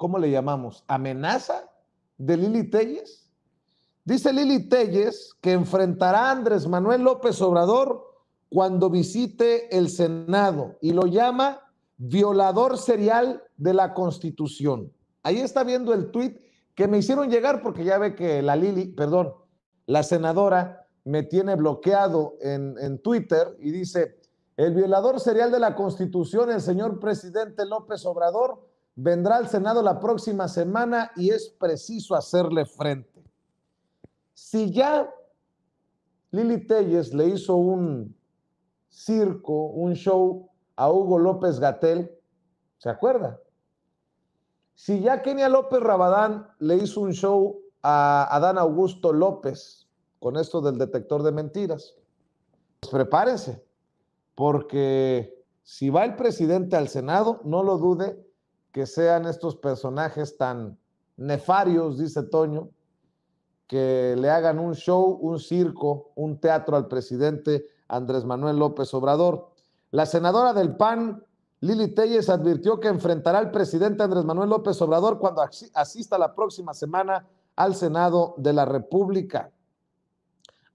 ¿cómo le llamamos? ¿Amenaza de Lili Telles? Dice Lili Telles que enfrentará a Andrés Manuel López Obrador cuando visite el Senado y lo llama violador serial de la Constitución. Ahí está viendo el tuit que me hicieron llegar porque ya ve que la Lili, perdón, la senadora me tiene bloqueado en, en Twitter y dice, el violador serial de la Constitución, el señor presidente López Obrador, vendrá al Senado la próxima semana y es preciso hacerle frente. Si ya Lili Telles le hizo un circo, un show a Hugo López Gatel, ¿se acuerda? Si ya Kenia López Rabadán le hizo un show a Adán Augusto López con esto del detector de mentiras, pues prepárense, porque si va el presidente al Senado, no lo dude, que sean estos personajes tan nefarios, dice Toño, que le hagan un show, un circo, un teatro al presidente Andrés Manuel López Obrador. La senadora del PAN, Lili Telles, advirtió que enfrentará al presidente Andrés Manuel López Obrador cuando asista la próxima semana al Senado de la República.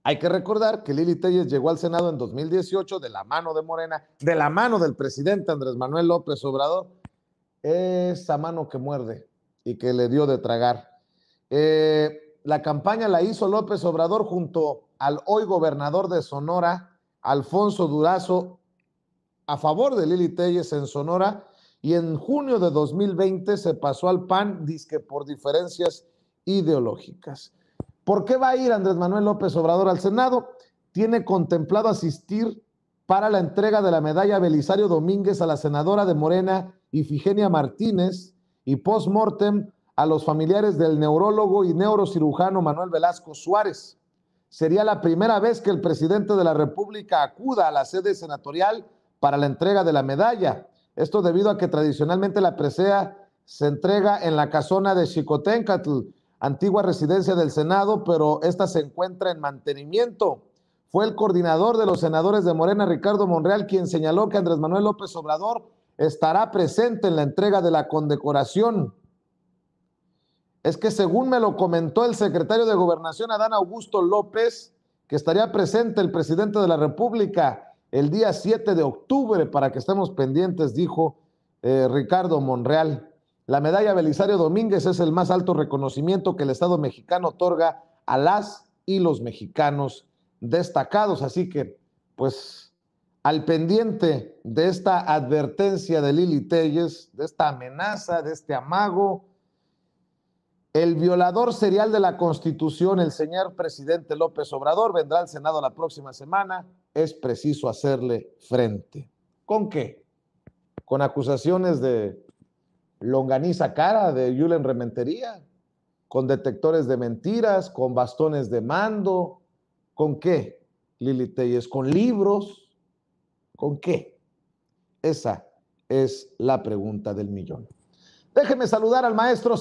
Hay que recordar que Lili Telles llegó al Senado en 2018 de la mano de Morena, de la mano del presidente Andrés Manuel López Obrador esa mano que muerde y que le dio de tragar. Eh, la campaña la hizo López Obrador junto al hoy gobernador de Sonora, Alfonso Durazo, a favor de Lili Telles en Sonora, y en junio de 2020 se pasó al PAN, disque por diferencias ideológicas. ¿Por qué va a ir Andrés Manuel López Obrador al Senado? Tiene contemplado asistir para la entrega de la medalla Belisario Domínguez a la senadora de Morena, Ifigenia Martínez y post-mortem a los familiares del neurólogo y neurocirujano Manuel Velasco Suárez. Sería la primera vez que el presidente de la República acuda a la sede senatorial para la entrega de la medalla. Esto debido a que tradicionalmente la presea se entrega en la casona de Chicotencatl, antigua residencia del Senado, pero esta se encuentra en mantenimiento. Fue el coordinador de los senadores de Morena, Ricardo Monreal, quien señaló que Andrés Manuel López Obrador estará presente en la entrega de la condecoración. Es que según me lo comentó el secretario de Gobernación, Adán Augusto López, que estaría presente el presidente de la República el día 7 de octubre para que estemos pendientes, dijo eh, Ricardo Monreal. La medalla Belisario Domínguez es el más alto reconocimiento que el Estado mexicano otorga a las y los mexicanos destacados. Así que, pues, al pendiente de esta advertencia de Lili Telles, de esta amenaza, de este amago. El violador serial de la Constitución, el señor presidente López Obrador, vendrá al Senado la próxima semana. Es preciso hacerle frente. ¿Con qué? Con acusaciones de longaniza cara de Yulen Rementería, con detectores de mentiras, con bastones de mando, ¿con qué? Lili Telles, con libros ¿Con qué? Esa es la pregunta del millón. Déjeme saludar al maestro.